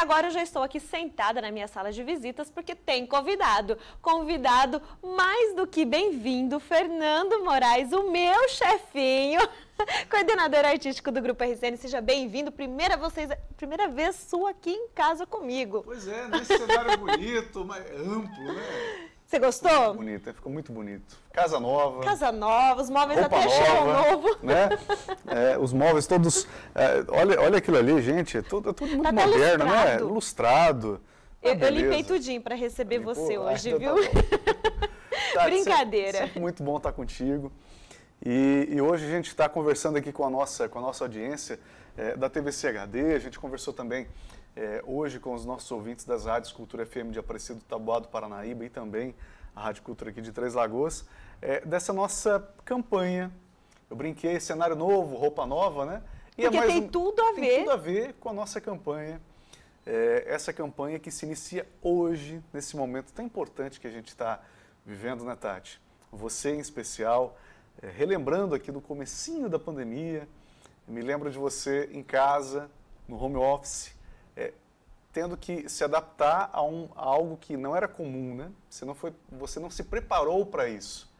agora eu já estou aqui sentada na minha sala de visitas porque tem convidado. Convidado mais do que bem-vindo, Fernando Moraes, o meu chefinho, coordenador artístico do Grupo RCN. Seja bem-vindo. Primeira, vocês, primeira vez sua aqui em casa comigo. Pois é, nesse cenário bonito, mas amplo, né? Você gostou? Ficou bonito, é, ficou muito bonito. Casa nova. Casa nova, os móveis até chegam novo. Né? É, os móveis todos. É, olha, olha aquilo ali, gente. É tudo, é tudo muito tá moderno, né? Ilustrado. Eu, dei ah, eu limpei tudinho para receber você ah, hoje, então tá viu? Tá tá, Brincadeira. Sempre, sempre muito bom estar tá contigo. E, e hoje a gente está conversando aqui com a nossa, com a nossa audiência é, da TVC HD. A gente conversou também é, hoje com os nossos ouvintes das rádios Cultura FM de Aparecido Taboado Paranaíba e também a Rádio Cultura aqui de Três Lagoas, é, dessa nossa campanha. Eu brinquei, cenário novo, roupa nova, né? E é Porque é tem um, tudo a tem ver. Tem tudo a ver com a nossa campanha. É, essa campanha que se inicia hoje, nesse momento tão importante que a gente está vivendo, né, Tati? Você em especial, é, relembrando aqui do comecinho da pandemia, me lembro de você em casa, no home office, é, tendo que se adaptar a, um, a algo que não era comum, né? Você não, foi, você não se preparou para isso.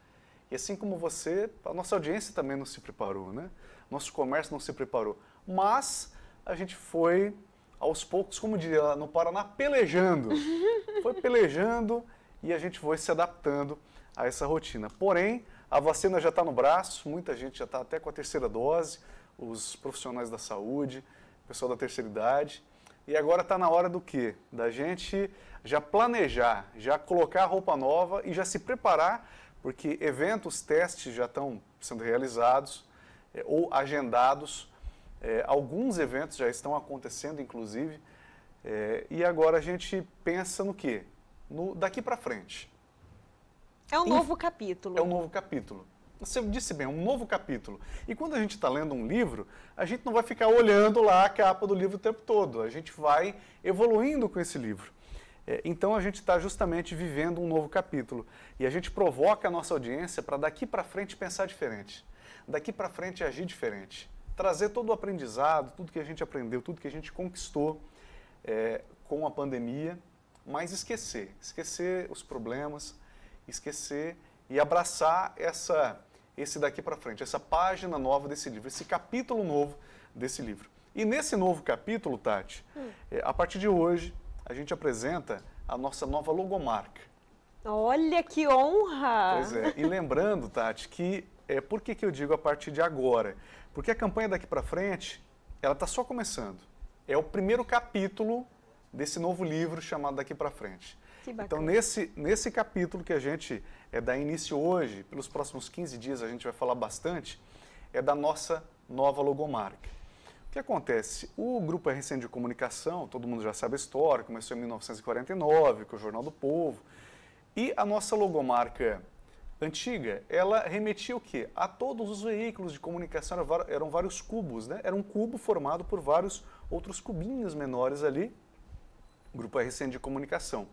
E assim como você, a nossa audiência também não se preparou, né? Nosso comércio não se preparou. Mas a gente foi aos poucos, como diria lá, no Paraná, pelejando. Foi pelejando e a gente foi se adaptando a essa rotina. Porém, a vacina já está no braço, muita gente já está até com a terceira dose, os profissionais da saúde, o pessoal da terceira idade. E agora está na hora do quê? Da gente já planejar, já colocar a roupa nova e já se preparar, porque eventos, testes já estão sendo realizados é, ou agendados. É, alguns eventos já estão acontecendo, inclusive. É, e agora a gente pensa no quê? No daqui para frente. É um novo capítulo. É um novo capítulo. Você disse bem, um novo capítulo. E quando a gente está lendo um livro, a gente não vai ficar olhando lá a capa do livro o tempo todo. A gente vai evoluindo com esse livro. É, então a gente está justamente vivendo um novo capítulo e a gente provoca a nossa audiência para daqui para frente pensar diferente, daqui para frente agir diferente, trazer todo o aprendizado, tudo que a gente aprendeu, tudo que a gente conquistou é, com a pandemia, mas esquecer, esquecer os problemas, esquecer e abraçar essa esse daqui para frente, essa página nova desse livro, esse capítulo novo desse livro. E nesse novo capítulo, Tati, hum. É, a partir de hoje, a gente apresenta a nossa nova logomarca. Olha que honra! Pois é. E lembrando, Tati, que é, por que, que eu digo a partir de agora? Porque a campanha daqui para frente, ela está só começando. É o primeiro capítulo desse novo livro chamado Daqui para Frente. Então, nesse, nesse capítulo que a gente é, dá início hoje, pelos próximos 15 dias a gente vai falar bastante, é da nossa nova logomarca. O que acontece? O Grupo RCN de Comunicação, todo mundo já sabe a história, começou em 1949 com o Jornal do Povo, e a nossa logomarca antiga, ela remetia o quê? A todos os veículos de comunicação, eram vários cubos, né? Era um cubo formado por vários outros cubinhos menores ali, Grupo RCN de Comunicação.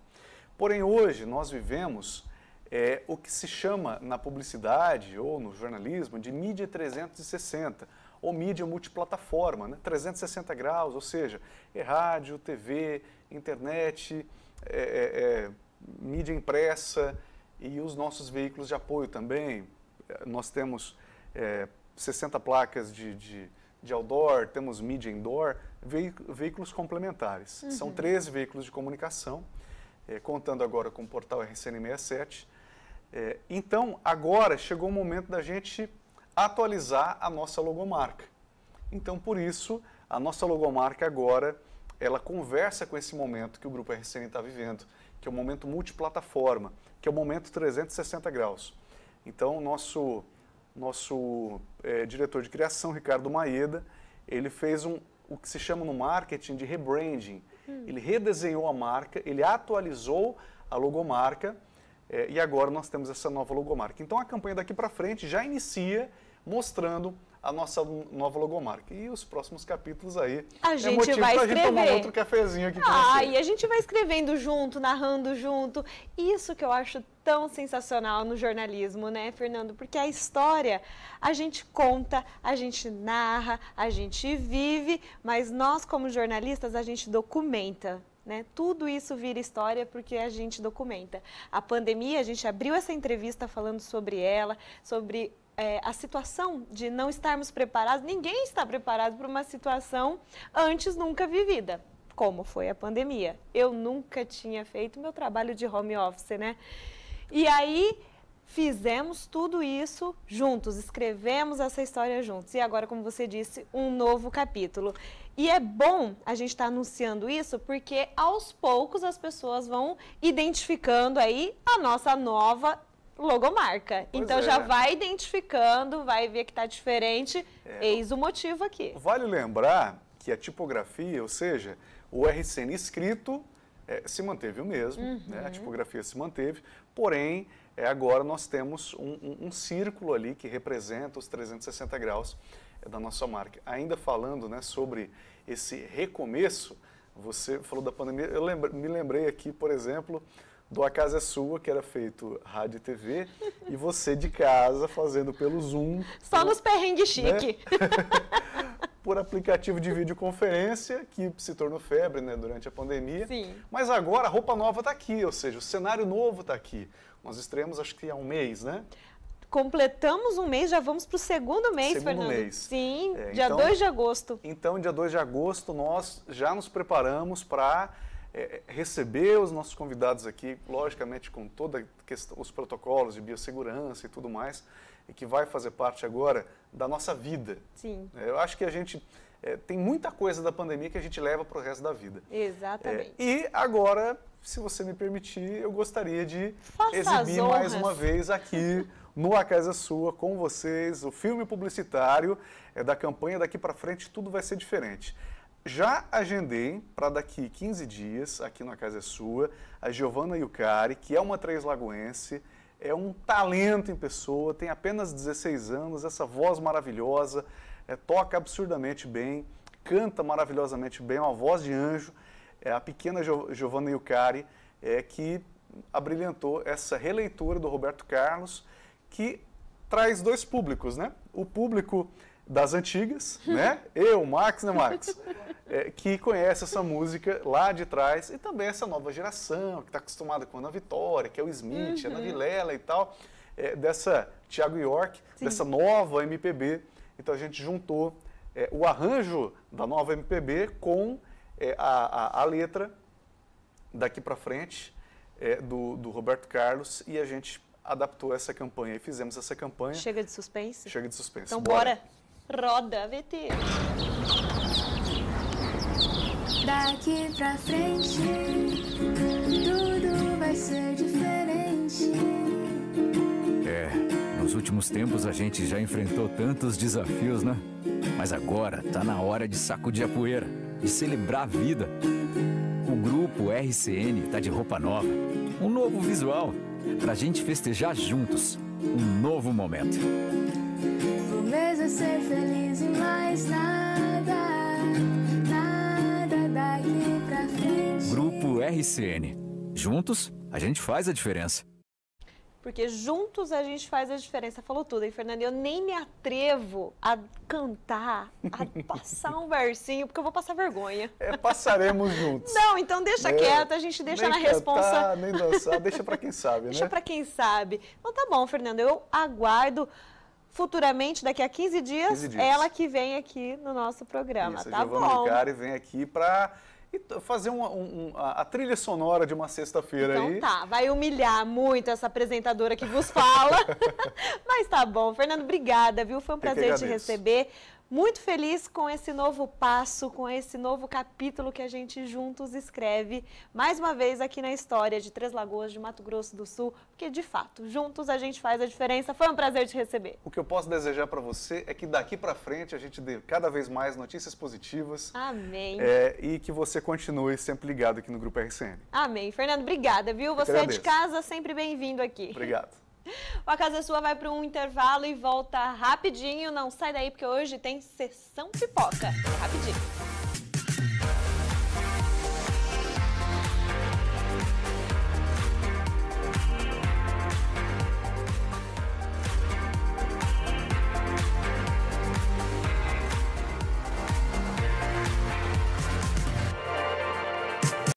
Porém, hoje nós vivemos é, o que se chama na publicidade ou no jornalismo de mídia 360 ou mídia multiplataforma, né? 360 graus, ou seja, é rádio, TV, internet, é, é, é, mídia impressa e os nossos veículos de apoio também. Nós temos 60 é, placas de, de, de, outdoor, temos mídia indoor, veículos complementares. Uhum. São 13 veículos de comunicação é, contando agora com o portal RCN67. É, então, agora chegou o momento da gente atualizar a nossa logomarca. Então, por isso, a nossa logomarca agora, ela conversa com esse momento que o Grupo RCN está vivendo, que é o momento multiplataforma, que é o momento 360 graus. Então, nosso, nosso é, diretor de criação, Ricardo Maeda, ele fez um, o que se chama no marketing de rebranding, Hum. Ele redesenhou a marca, ele atualizou a logomarca é, e agora nós temos essa nova logomarca. Então a campanha daqui para frente já inicia mostrando a nossa nova logomarca. E os próximos capítulos aí a é gente motivo vai pra escrever. gente tomar outro cafezinho aqui ah, e a gente vai escrevendo junto, narrando junto. Isso que eu acho tão sensacional no jornalismo, né, Fernando? Porque a história a gente conta, a gente narra, a gente vive, mas nós como jornalistas a gente documenta. Né? Tudo isso vira história porque a gente documenta. A pandemia, a gente abriu essa entrevista falando sobre ela, sobre é, a situação de não estarmos preparados, ninguém está preparado para uma situação antes nunca vivida como foi a pandemia. Eu nunca tinha feito meu trabalho de home office, né? E aí fizemos tudo isso juntos, escrevemos essa história juntos. E agora, como você disse, um novo capítulo. E é bom a gente estar tá anunciando isso porque aos poucos as pessoas vão identificando aí a nossa nova logomarca. Pois então é. já né? vai identificando, vai ver que está diferente, é. eis o motivo aqui. Vale lembrar que a tipografia, ou seja, o RCN escrito é, se manteve o mesmo, uhum. né? a uhum. tipografia se manteve, porém é, agora nós temos um, um, um, círculo ali que representa os 360 graus é, da nossa marca. Ainda falando né, sobre esse recomeço, você falou da pandemia, eu lembra, me lembrei aqui, por exemplo, do A Casa é Sua, que era feito rádio e TV, e você de casa fazendo pelo Zoom. Só por, nos perrengues né? chique. Né? por aplicativo de videoconferência, que se tornou febre né, durante a pandemia. Sim. Mas agora a roupa nova está aqui, ou seja, o cenário novo está aqui. Nós estreamos acho que há um mês, né? completamos um mês, já vamos para o segundo mês, segundo Fernando. Mês. Sim, é, dia então, 2 de agosto. Então, dia 2 de agosto, nós já nos preparamos para é, é, receber os nossos convidados aqui, logicamente com toda questão, os protocolos de biossegurança e tudo mais, e que vai fazer parte agora da nossa vida. Sim. É, eu acho que a gente é, tem muita coisa da pandemia que a gente leva para o resto da vida. Exatamente. É, e agora, se você me permitir, eu gostaria de Faça exibir mais uma vez aqui no A Casa Sua com vocês o filme publicitário é, da campanha Daqui para Frente Tudo Vai Ser Diferente já agendei para daqui 15 dias, aqui na Casa é Sua, a Giovana Yucari, que é uma Três Lagoense, é um talento em pessoa, tem apenas 16 anos, essa voz maravilhosa, é, toca absurdamente bem, canta maravilhosamente bem, é uma voz de anjo. É, a pequena Giovanna Yucari é que abrilhantou essa releitura do Roberto Carlos, que traz dois públicos, né? O público das antigas, né? Eu, Max, né, Max? é, que conhece essa música lá de trás e também essa nova geração que está acostumada com a Ana Vitória, que é o Smith, uhum. a Ana uhum. Vilela e tal, é, dessa Tiago York, Sim. dessa nova MPB. Então a gente juntou é, o arranjo da nova MPB com é, a, a, a, letra daqui para frente é, do, do Roberto Carlos e a gente adaptou essa campanha e fizemos essa campanha. Chega de suspense? Chega de suspense. Então bora. bora. Roda, VT. Daqui pra frente, tudo vai ser diferente. É, nos últimos tempos a gente já enfrentou tantos desafios, né? Mas agora tá na hora de sacudir a poeira, de celebrar a vida. O grupo RCN tá de roupa nova, um novo visual, pra gente festejar juntos um novo momento. Vou mesmo é ser feliz e mais nada. RCN. Juntos, a gente faz a diferença. Porque juntos a gente faz a diferença. Falou tudo, hein, Fernanda? Eu nem me atrevo a cantar, a passar um versinho, porque eu vou passar vergonha. É, passaremos juntos. Não, então deixa é, quieto, a gente deixa na cantar, Nem dançar, deixa para quem sabe, né? Deixa para quem sabe. Então tá bom, Fernanda, eu aguardo futuramente, daqui a 15 dias, 15 dias. ela que vem aqui no nosso programa, Isso, tá eu Giovana bom? e vem aqui para e fazer um, um, um, a trilha sonora de uma sexta-feira então, aí. Então tá, vai humilhar muito essa apresentadora que vos fala. Mas tá bom, Fernando, obrigada, viu? Foi um prazer te receber muito feliz com esse novo passo, com esse novo capítulo que a gente juntos escreve, mais uma vez aqui na história de Três Lagoas de Mato Grosso do Sul, porque de fato, juntos a gente faz a diferença. Foi um prazer te receber. O que eu posso desejar para você é que daqui para frente a gente dê cada vez mais notícias positivas. Amém. É, e que você continue sempre ligado aqui no Grupo RCN. Amém. Fernando, obrigada, viu? Você é de casa, sempre bem-vindo aqui. Obrigado. O A Casa Sua vai para um intervalo e volta rapidinho. Não sai daí, porque hoje tem sessão pipoca. Rapidinho.